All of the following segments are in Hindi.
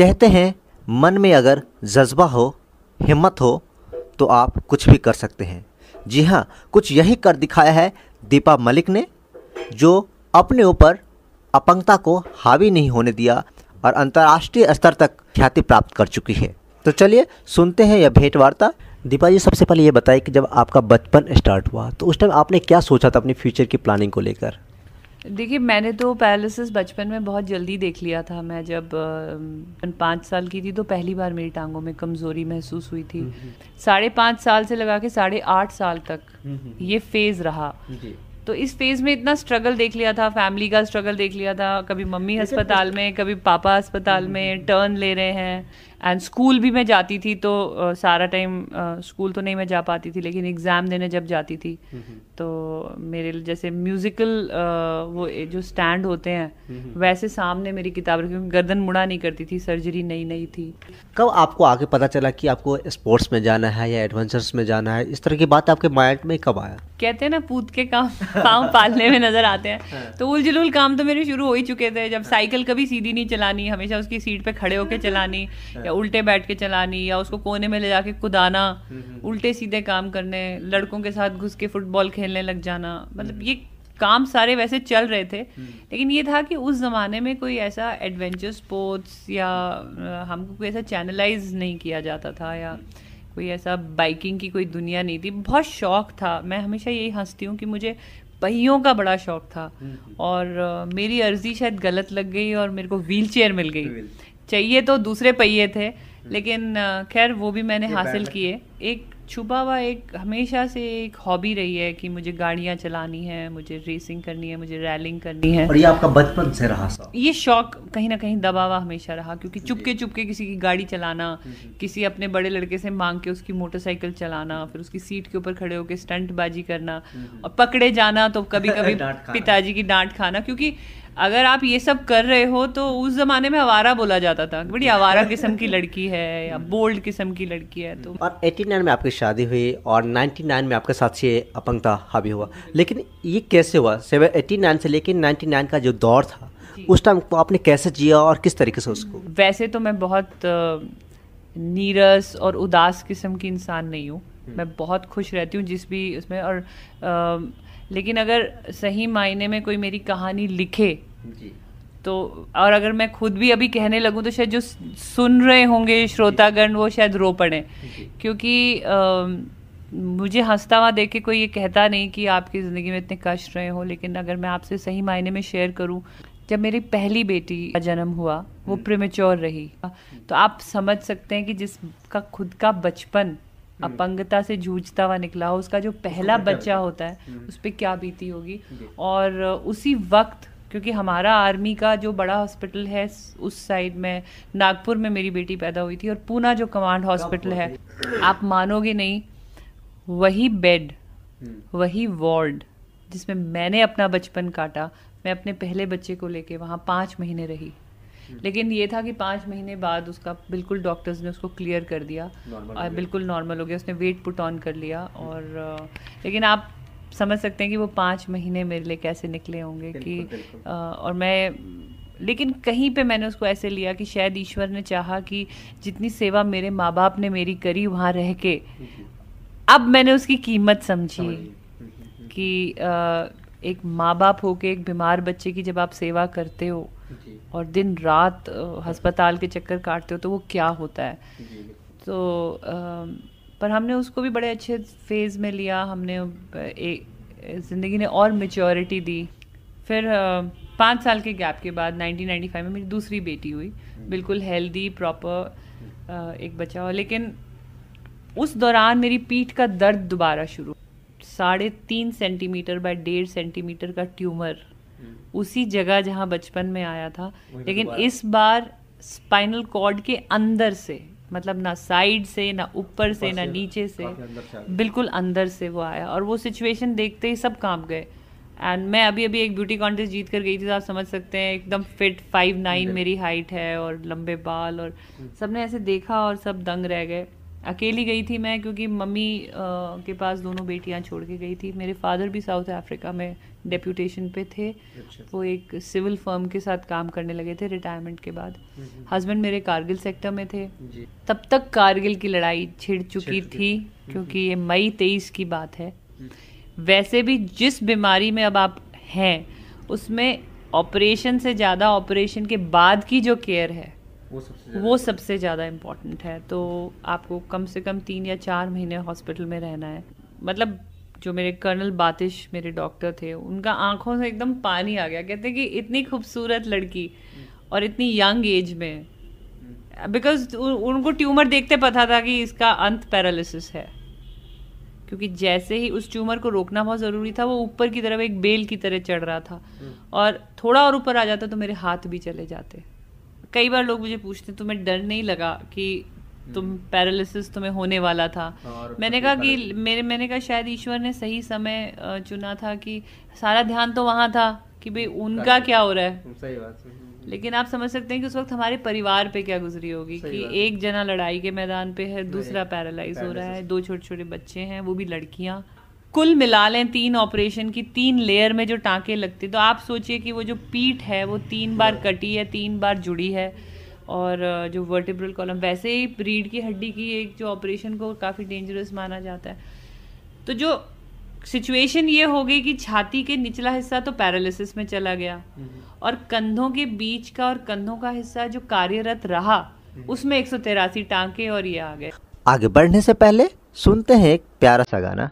कहते हैं मन में अगर जज्बा हो हिम्मत हो तो आप कुछ भी कर सकते हैं जी हाँ कुछ यही कर दिखाया है दीपा मलिक ने जो अपने ऊपर अपंगता को हावी नहीं होने दिया और अंतर्राष्ट्रीय स्तर तक ख्याति प्राप्त कर चुकी है तो चलिए सुनते हैं यह भेंट वार्ता दीपा जी सबसे पहले ये बताइए कि जब आपका बचपन स्टार्ट हुआ तो उस टाइम आपने क्या सोचा था अपने फ्यूचर की प्लानिंग को लेकर देखिए मैंने तो पैरालिसिस बचपन में बहुत जल्दी देख लिया था मैं जब पाँच साल की थी तो पहली बार मेरी टांगों में कमज़ोरी महसूस हुई थी हम्म, हम्म। साढ़े पाँच साल से लगा के साढ़े आठ साल तक हम्म, ये फेज़ रहा तो इस फेज में इतना स्ट्रगल देख लिया था फैमिली का स्ट्रगल देख लिया था कभी मम्मी अस्पताल में कभी पापा अस्पताल में टर्न ले रहे हैं एंड स्कूल भी मैं जाती थी तो आ, सारा टाइम स्कूल तो नहीं मैं जा पाती थी लेकिन एग्ज़ाम देने जब जाती थी तो मेरे जैसे म्यूज़िकल वो जो स्टैंड होते हैं वैसे सामने मेरी किताब रखी गर्दन मुड़ा नहीं करती थी सर्जरी नई नई थी कब आपको आगे पता चला कि आपको स्पोर्ट्स में जाना है या एडवेंचर्स में जाना है इस तरह की बात आपके माइंड में कब आया कहते हैं ना पूत के काम काम पालने में नज़र आते हैं हाँ। तो उलझुल काम तो मेरे शुरू हो ही चुके थे जब साइकिल कभी सीधी नहीं चलानी हमेशा उसकी सीट पे खड़े होकर चलानी हाँ। या उल्टे बैठ के चलानी या उसको कोने में ले जाके कुदाना उल्टे सीधे काम करने लड़कों के साथ घुस के फुटबॉल खेलने लग जाना मतलब ये काम सारे वैसे चल रहे थे हम्म। लेकिन ये था कि उस ज़माने में कोई ऐसा एडवेंचर स्पोर्ट्स या हमको कोई ऐसा चैनलाइज नहीं किया जाता था या कोई ऐसा बाइकिंग की कोई दुनिया नहीं थी बहुत शौक था मैं हमेशा यही हंसती हूँ कि मुझे पहियों का बड़ा शौक था और मेरी अर्जी शायद गलत लग गई और मेरे को व्हील चेयर मिल गई चाहिए तो दूसरे पहिए थे हम्म। लेकिन खैर वो भी मैंने हासिल किए एक छुपा हुआ एक हमेशा से एक हॉबी रही है कि मुझे गाड़ियाँ चलानी है मुझे रेसिंग करनी है मुझे रैलिंग करनी है और ये आपका बचपन से रहा सा ये शौक कहीं ना कहीं दबा हुआ हमेशा रहा क्योंकि चुपके चुपके किसी की गाड़ी चलाना हम्म, हम्म। किसी अपने बड़े लड़के से मांग के उसकी मोटरसाइकिल चलाना फिर उसकी सीट के ऊपर खड़े होकर स्टंटबाजी करना और पकड़े जाना तो कभी कभी पिताजी की डांट खाना क्योंकि अगर आप ये सब कर रहे हो तो उस जमाने में आवारा बोला जाता था बड़ी आवारा किस्म की लड़की है या बोल्ड किस्म की लड़की है तो और 89 में आपकी शादी हुई और 99 में आपके साथ ये अपंगता हावी हुआ लेकिन ये कैसे हुआ सेवन एटी से लेकर नाइन्टी का जो दौर था उस टाइम को आपने कैसे जिया और किस तरीके से उसको वैसे तो मैं बहुत नीरस और उदास किस्म की इंसान नहीं हूँ हम्म। मैं बहुत खुश रहती हूँ जिस भी उसमें और आ, लेकिन अगर सही मायने में कोई मेरी कहानी लिखे जी तो और अगर मैं खुद भी अभी कहने लगूं तो शायद जो सुन रहे होंगे श्रोतागण वो शायद रो पड़े क्योंकि आ, मुझे हंसता हुआ देख के कोई ये कहता नहीं कि आपकी ज़िंदगी में इतने कष्ट रहे हो लेकिन अगर मैं आपसे सही मायने में शेयर करूं जब मेरी पहली बेटी का जन्म हुआ वो हम्म। प्रेमेच्योर रही तो आप समझ सकते हैं कि जिसका खुद का बचपन हम्म। अपंगता से जूझता हुआ निकला हो उसका जो पहला बच्चा होता है हम्म। उस पर क्या बीती होगी और उसी वक्त क्योंकि हमारा आर्मी का जो बड़ा हॉस्पिटल है उस साइड में नागपुर में मेरी बेटी पैदा हुई थी और पूना जो कमांड हॉस्पिटल है आप मानोगे नहीं वही बेड हम्म। वही वार्ड जिसमें मैंने अपना बचपन काटा मैं अपने पहले बच्चे को लेके वहाँ पाँच महीने रही हम्म। लेकिन ये था कि पाँच महीने बाद उसका बिल्कुल डॉक्टर्स ने उसको क्लियर कर दिया और बिल्कुल नॉर्मल हो गया उसने वेट पुट ऑन कर लिया हम्म। और लेकिन आप समझ सकते हैं कि वो पाँच महीने मेरे लिए कैसे निकले होंगे कि आ, और मैं लेकिन कहीं पे मैंने उसको ऐसे लिया कि शायद ईश्वर ने चाहा कि जितनी सेवा मेरे माँ बाप ने मेरी करी वहाँ रह के अब मैंने उसकी कीमत समझी हम्म, हम्म, हम्म। कि आ, एक माँ बाप हो के एक बीमार बच्चे की जब आप सेवा करते हो और दिन रात अस्पताल के चक्कर काटते हो तो वो क्या होता है तो आ, पर हमने उसको भी बड़े अच्छे फेज़ में लिया हमने ज़िंदगी ने और मेच्योरिटी दी फिर पाँच साल के गैप के बाद 1995 में मेरी दूसरी बेटी हुई बिल्कुल हेल्दी प्रॉपर एक बच्चा हुआ लेकिन उस दौरान मेरी पीठ का दर्द दोबारा शुरू साढ़े तीन सेंटीमीटर बाय डेढ़ सेंटीमीटर का ट्यूमर उसी जगह जहाँ बचपन में आया था लेकिन इस बार स्पाइनल कॉर्ड के अंदर से मतलब ना साइड से ना ऊपर से ना नीचे से बिल्कुल अंदर से वो आया और वो सिचुएशन देखते ही सब काम गए एंड मैं अभी अभी एक ब्यूटी कॉन्टेस्ट जीत कर गई थी तो आप समझ सकते हैं एकदम फिट फाइव नाइन मेरी हाइट है और लंबे बाल और हम्म। सबने ऐसे देखा और सब दंग रह गए अकेली गई थी मैं क्योंकि मम्मी के पास दोनों बेटियां छोड़ के गई थी मेरे फादर भी साउथ अफ्रीका में डेप्यूटेशन पे थे अच्छा। वो एक सिविल फर्म के साथ काम करने लगे थे रिटायरमेंट के बाद हस्बैंड मेरे कारगिल सेक्टर में थे तब तक कारगिल की लड़ाई छिड़ चुकी थी क्योंकि ये मई तेईस की बात है हम्म। वैसे भी जिस बीमारी में अब आप हैं उसमें ऑपरेशन से ज़्यादा ऑपरेशन के बाद की जो केयर है वो सबसे ज़्यादा इम्पॉर्टेंट है तो आपको कम से कम तीन या चार महीने हॉस्पिटल में रहना है मतलब जो मेरे कर्नल बातिश मेरे डॉक्टर थे उनका आंखों से एकदम पानी आ गया कहते कि इतनी खूबसूरत लड़की हम्म। और इतनी यंग एज में बिकॉज हम्म। उनको ट्यूमर देखते पता था कि इसका अंत पैरालिसिस है क्योंकि जैसे ही उस ट्यूमर को रोकना बहुत ज़रूरी था वो ऊपर की तरफ एक बेल की तरह चढ़ रहा था हम्म। और थोड़ा और ऊपर आ जाता तो मेरे हाथ भी चले जाते कई बार लोग मुझे पूछते हैं तुम्हें डर नहीं लगा कि तुम पैरालिसिस हम्म। तुम्हें होने वाला था हाँ, मैंने कहा कि मेरे मैंने कहा शायद ईश्वर ने सही समय चुना था कि सारा ध्यान तो वहाँ था कि भाई हम्म, उनका क्या हो रहा है हम्म, सही बात लेकिन आप समझ सकते हैं कि उस वक्त हमारे परिवार पे क्या गुजरी होगी कि एक जना लड़ाई के मैदान पे है दूसरा पैरालाइज हो रहा है दो छोटे छोटे बच्चे हैं वो भी लड़कियाँ कुल मिला लें तीन ऑपरेशन की तीन लेयर में जो टांके लगते तो आप सोचिए कि वो जो पीठ है वो तीन बार हाँ। कटी है तीन बार जुड़ी है और जो वर्टिब्रल कॉलम वैसे ही रीढ़ की हड्डी की एक जो ऑपरेशन को काफ़ी डेंजरस माना जाता है तो जो सिचुएशन ये हो गई कि छाती के निचला हिस्सा तो पैरालिसिस में चला गया हम्म। और कंधों के बीच का और कंधों का हिस्सा जो कार्यरत रहा हम्म। उसमें एक सौ और ये आ गए आगे बढ़ने से पहले सुनते हैं एक प्यारा सा गाना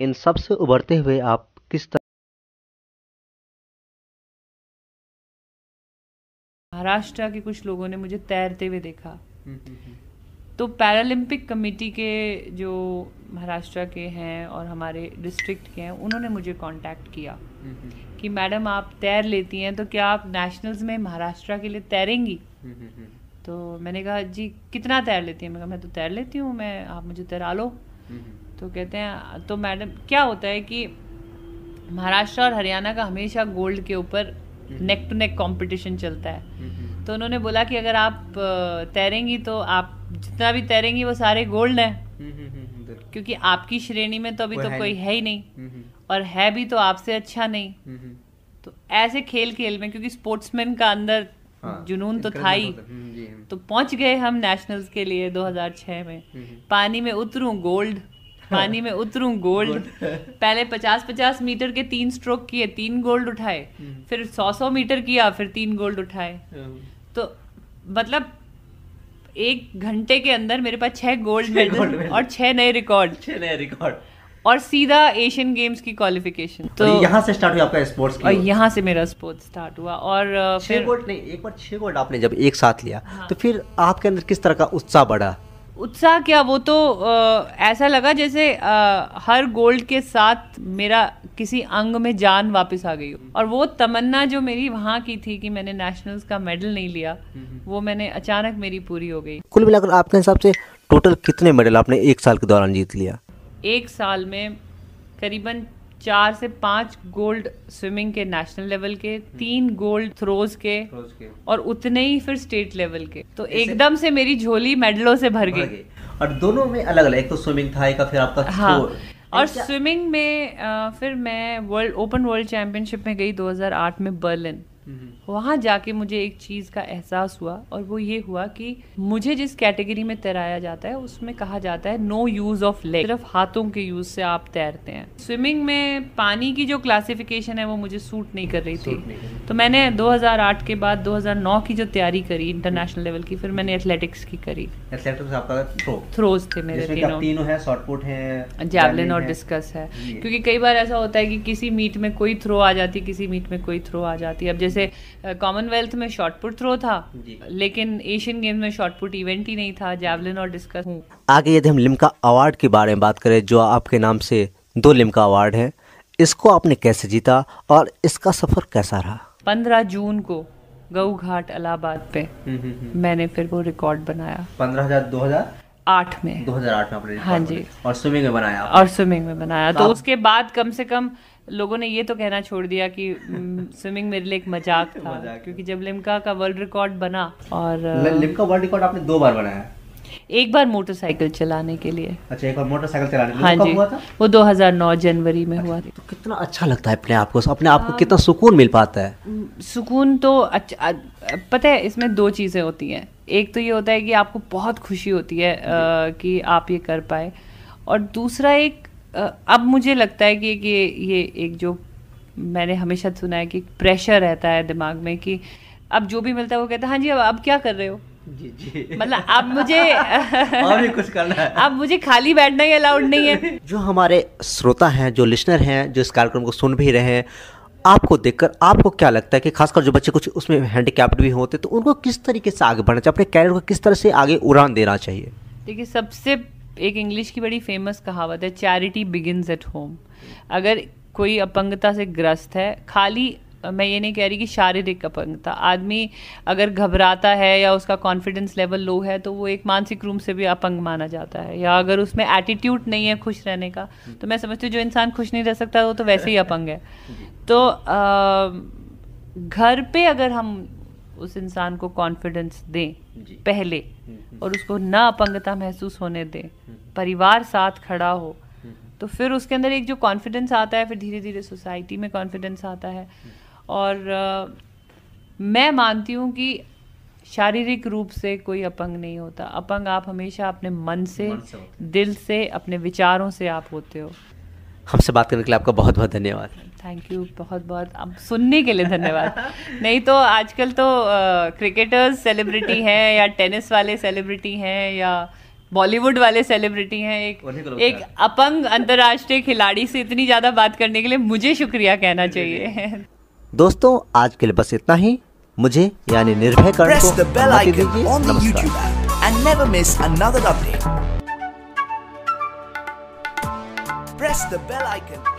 इन सब से उबरते हुए आप किस तरह महाराष्ट्र के कुछ लोगों ने मुझे तैरते हुए देखा हम्म, हम्म, हम्म। तो पैरालंपिक कमेटी के जो महाराष्ट्र के हैं और हमारे डिस्ट्रिक्ट के हैं उन्होंने मुझे कांटेक्ट किया कि मैडम आप तैर लेती हैं तो क्या आप नेशनल्स में महाराष्ट्र के लिए तैरेंगी तो मैंने कहा जी कितना तैर लेती हैं मैं कहा मैं तो तैर लेती हूँ मैं आप मुझे तैरा लो तो कहते हैं तो मैडम क्या होता है कि महाराष्ट्र और हरियाणा का हमेशा गोल्ड के ऊपर नेक टू नेक कंपटीशन चलता है हम्म, हम्म। तो उन्होंने बोला कि अगर आप तैरेंगी तो आप जितना भी तैरेंगी वो सारे गोल्ड हैं हम्म, क्योंकि आपकी श्रेणी में तो अभी तो कोई है ही नहीं और है भी तो आपसे अच्छा नहीं तो ऐसे खेल खेल में क्योंकि स्पोर्ट्समैन का अंदर हाँ, जुनून तो था ही तो पहुंच गए हम नेशनल्स के लिए 2006 में पानी में उतरूं गोल्ड पानी में उतरूं गोल्ड पहले पचास पचास मीटर के तीन स्ट्रोक किए तीन गोल्ड उठाए हम्म। फिर सौ सौ मीटर किया फिर तीन गोल्ड उठाए हम्म। तो मतलब एक घंटे के अंदर मेरे पास छह गोल्ड मेडल और छह नए रिकॉर्ड छह नए रिकॉर्ड और सीधा एशियन गेम्स की क्वालिफिकेशन तो, तो यहाँ से स्टार्ट हुआ आपका स्पोर्ट्स और यहाँ से मेरा स्पोर्ट्स स्टार्ट हुआ और फिर गोल्ड नहीं एक बार छह गोल्ड आपने जब एक साथ लिया हाँ। तो फिर आपके अंदर किस तरह का उत्साह बढ़ा उत्साह क्या वो तो आ, ऐसा लगा जैसे आ, हर गोल्ड के साथ मेरा किसी अंग में जान वापस आ गई हो हम्म। और वो तमन्ना जो मेरी वहाँ की थी कि मैंने नेशनल्स का मेडल नहीं लिया हम्म। वो मैंने अचानक मेरी पूरी हो गई कुल मिलाकर आपके हिसाब से टोटल कितने मेडल आपने एक साल के दौरान जीत लिया एक साल में करीबन चार से पांच गोल्ड स्विमिंग के नेशनल लेवल के हम्म। तीन गोल्ड थ्रोज के, के और उतने ही फिर स्टेट लेवल के तो एकदम से मेरी झोली मेडलों से भर गई और दोनों में अलग अलग एक तो स्विमिंग था एक फिर आपका हाँ और स्विमिंग में आ, फिर मैं वर्ल्ड ओपन वर्ल्ड चैंपियनशिप में गई 2008 में बर्लिन Mm-hmm. वहाँ जाके मुझे एक चीज़ का एहसास हुआ और वो ये हुआ कि मुझे जिस कैटेगरी में तैराया जाता है उसमें कहा जाता है नो यूज़ ऑफ लेग सिर्फ हाथों के यूज़ से आप तैरते हैं स्विमिंग में पानी की जो क्लासिफिकेशन है वो मुझे सूट नहीं कर रही थी तो मैंने 2008 के बाद 2009 की जो तैयारी करी इंटरनेशनल लेवल की फिर मैंने एथलेटिक्स की करी एथलेटिक्स आपका थ्रोज थे मेरे तीनों है है जैवलिन और डिस्कस है क्योंकि कई बार ऐसा होता है कि किसी मीट में कोई थ्रो आ जाती किसी मीट में कोई थ्रो आ जाती है अब जैसे जैसे कॉमनवेल्थ में शॉर्ट पुट थ्रो था लेकिन एशियन गेम्स में शॉर्ट पुट इवेंट ही नहीं था जैवलिन और डिस्कस आगे यदि हम लिमका अवार्ड के बारे में बात करें जो आपके नाम से दो लिम्का अवार्ड है इसको आपने कैसे जीता और इसका सफर कैसा रहा पंद्रह जून को गऊ घाट अलाहाबाद पे हम्म, हम्म, हम्म। मैंने फिर वो रिकॉर्ड बनाया पंद्रह हजार दो हजार आठ में आठ में हाँ जी और स्विमिंग में बनाया और स्विमिंग में बनाया तो, तो उसके बाद कम से कम लोगों ने ये तो कहना छोड़ दिया कि स्विमिंग मेरे लिए एक मजाक था मजाक क्योंकि जब लिमका का वर्ल्ड रिकॉर्ड बना और लिमका वर्ल्ड रिकॉर्ड आपने दो बार बनाया एक बार मोटरसाइकिल चलाने के लिए अच्छा एक बार मोटरसाइकिल चलाने के हाँ तो जी हुआ था? वो 2009 जनवरी में अच्छा, हुआ था तो कितना अच्छा लगता है अपने आप को अपने आप को हाँ। कितना सुकून मिल पाता है सुकून तो अच्छा पता है इसमें दो चीज़ें होती हैं एक तो ये होता है कि आपको बहुत खुशी होती है आ, कि आप ये कर पाए और दूसरा एक अब मुझे लगता है कि ये ये एक जो मैंने हमेशा सुना है कि प्रेशर रहता है दिमाग में कि अब जो भी मिलता है वो कहता है हाँ जी अब अब क्या कर रहे हो जी जी मतलब अब मुझे और भी कुछ करना है अब मुझे खाली बैठना ही अलाउड नहीं है जो हमारे श्रोता हैं जो लिसनर हैं जो इस कार्यक्रम को सुन भी रहे हैं आपको देखकर आपको क्या लगता है कि खासकर जो बच्चे कुछ उसमें हैंडीकैप्ड भी होते तो उनको किस तरीके से आगे बढ़ना चाहिए अपने कैरियर को किस तरह से आगे उड़ान देना चाहिए देखिए सबसे एक इंग्लिश की बड़ी फेमस कहावत है चैरिटी बिगिनस एट होम अगर कोई अपंगता से ग्रस्त है खाली मैं ये नहीं कह रही कि शारीरिक अपंगता आदमी अगर घबराता है या उसका कॉन्फिडेंस लेवल लो है तो वो एक मानसिक रूप से भी अपंग माना जाता है या अगर उसमें एटीट्यूड नहीं है खुश रहने का तो मैं समझती हूँ जो इंसान खुश नहीं रह सकता वो तो वैसे ही अपंग है तो आ, घर पे अगर हम उस इंसान को कॉन्फिडेंस दें पहले हम्म, हम्म। और उसको ना अपंगता महसूस होने दें हम्म, परिवार साथ खड़ा हो तो फिर उसके अंदर एक जो कॉन्फिडेंस आता है फिर धीरे धीरे सोसाइटी में कॉन्फिडेंस आता है और आ, मैं मानती हूँ कि शारीरिक रूप से कोई अपंग नहीं होता अपंग आप हमेशा अपने मन से, मन से दिल से अपने विचारों से आप होते हो हमसे बात करने के लिए आपका बहुत बहुत धन्यवाद थैंक यू बहुत बहुत अब सुनने के लिए धन्यवाद नहीं तो आजकल तो क्रिकेटर्स सेलिब्रिटी हैं या टेनिस वाले सेलिब्रिटी हैं या बॉलीवुड वाले सेलिब्रिटी हैं एक एक अपंग अंतर्राष्ट्रीय खिलाड़ी से इतनी ज़्यादा बात करने के लिए मुझे शुक्रिया कहना चाहिए दोस्तों आज के लिए बस इतना ही मुझे यानी निर्भय कर Press the bell icon